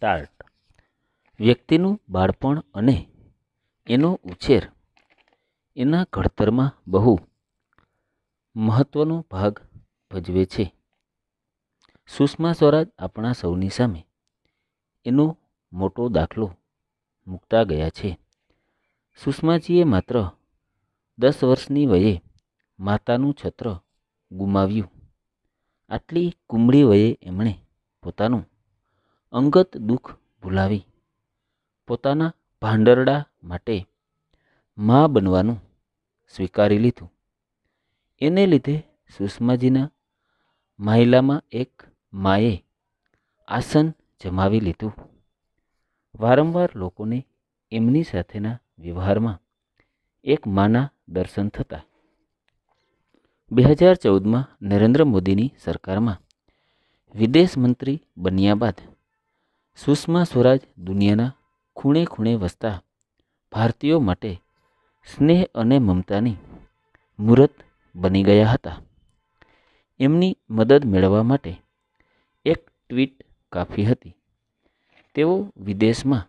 start વ્યક્તિનું બાળપણ અને એનો ઉછેર એના ઘડતરમાં બહુ મહત્ત્વનો ભાગ ભજવે છે સુષ્મા સ્વરાજ આપણા સૌની સામે એનો મોટો દાખલો મૂકતા ગયા છે સુષ્માજીએ માત્ર દસ વર્ષની વયે માતાનું છત્ર ગુમાવ્યું આટલી કુમળી વયે એમણે પોતાનું અંગત દુઃખ ભૂલાવી પોતાના ભાંડરડા માટે મા બનવાનું સ્વીકારી લીધું એને લીધે સુષ્માજીના માહિલામાં એક માએ આસન જમાવી લીધું વારંવાર લોકોને એમની સાથેના વ્યવહારમાં એક માના દર્શન થતા બે હજાર ચૌદમાં નરેન્દ્ર મોદીની સરકારમાં વિદેશ મંત્રી બન્યા બાદ સુષ્મા સ્વરાજ દુનિયાના ખૂણે ખૂણે વસતા ભારતીયો માટે સ્નેહ અને મમતાની મૂર્ત બની ગયા હતા એમની મદદ મેળવવા માટે એક ટ્વીટ કાફી હતી તેઓ વિદેશમાં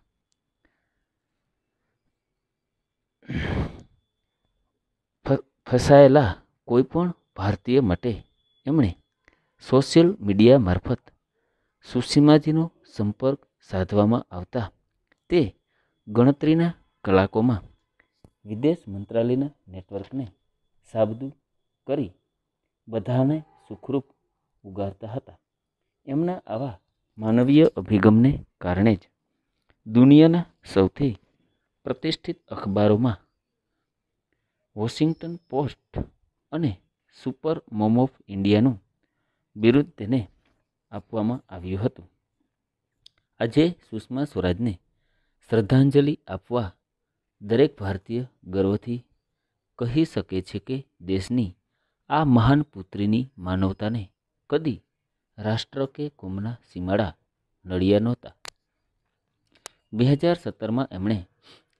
ફસાયેલા કોઈપણ ભારતીય માટે એમણે સોશિયલ મીડિયા મારફત સુસીમાજીનો સંપર્ક સાધવામાં આવતા તે ગણતરીના કલાકોમાં વિદેશ મંત્રાલયના નેટવર્કને સાબદું કરી બધાને સુખરૂપ ઉગારતા હતા એમના આવા માનવીય અભિગમને કારણે જ દુનિયાના સૌથી પ્રતિષ્ઠિત અખબારોમાં વોશિંગ્ટન પોસ્ટ અને સુપર મોમ ઓફ ઇન્ડિયાનું બિરુદ તેને આપવામાં આવ્યું હતું આજે સુષ્મા સ્વરાજને શ્રદ્ધાંજલિ આપવા દરેક ભારતીય ગર્વથી કહી શકે છે કે દેશની આ મહાન પુત્રીની માનવતાને કદી રાષ્ટ્ર કે કુમના સીમાડા નડિયા નહોતા બે હજાર સત્તરમાં એમણે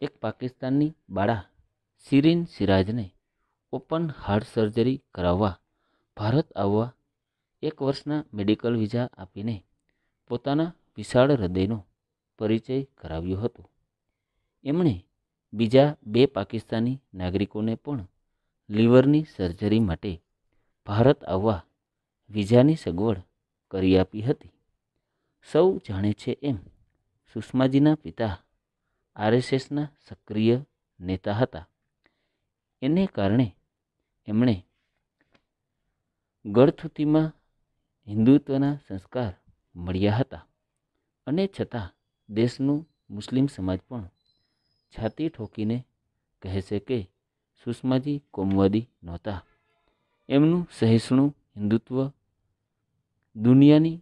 એક પાકિસ્તાનની બાળા સિરીન સિરાજને ઓપન હાર્ટ સર્જરી કરાવવા ભારત આવવા એક વર્ષના મેડિકલ વિઝા આપીને પોતાના વિશાળ હૃદયનો પરિચય કરાવ્યો હતો એમણે બીજા બે પાકિસ્તાની નાગરિકોને પણ લીવરની સર્જરી માટે ભારત આવવા વિઝાની સગવડ કરી આપી હતી સૌ જાણે છે એમ સુષ્માજીના પિતા આરએસએસના સક્રિય નેતા હતા એને કારણે એમણે ગળથુતીમાં હિન્દુત્વના સંસ્કાર મળ્યા હતા અને છતાં દેશનું મુસ્લિમ સમાજ પણ છાતી ઠોકીને કહે છે કે સુષ્માજી કોમવાદી નહોતા એમનું સહિષ્ણુ હિન્દુત્વ દુનિયાની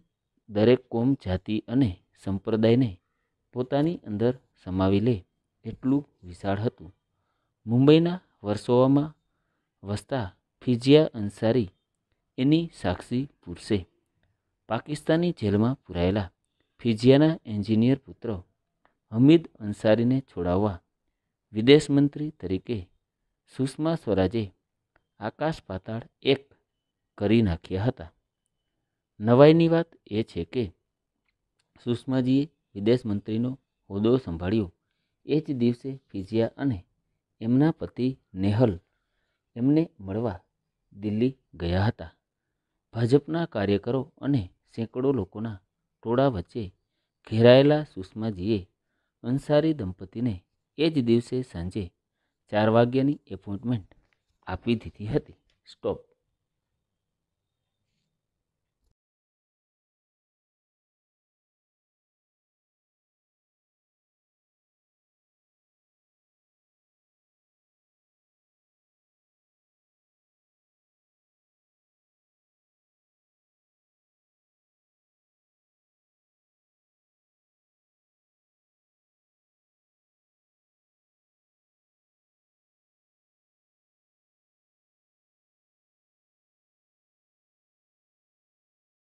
દરેક કોમ જાતિ અને સંપ્રદાયને પોતાની અંદર સમાવી લે એટલું વિશાળ હતું મુંબઈના વર્ષોમાં વસતા ફિજિયા અંસારી એની સાક્ષી પૂરશે પાકિસ્તાની જેલમાં પુરાયેલા ફિજિયાના એન્જિનિયર પુત્ર હમીદ અંસારીને છોડાવવા વિદેશ મંત્રી તરીકે સુષ્મા સ્વરાજે આકાશ પાતાળ એક કરી નાખ્યા હતા નવાઈની વાત એ છે કે સુષ્માજીએ વિદેશ મંત્રીનો હોદ્દો સંભાળ્યો એ જ દિવસે ફિજિયા અને એમના પતિ નેહલ એમને મળવા દિલ્હી ગયા હતા ભાજપના કાર્યકરો અને સેંકડો લોકોના ટોળા વચ્ચે ઘેરાયેલા સુષ્માજીએ અંસારી દંપતીને એ જ દિવસે સાંજે ચાર વાગ્યાની એપોઇન્ટમેન્ટ આપી દીધી હતી સ્ટોપ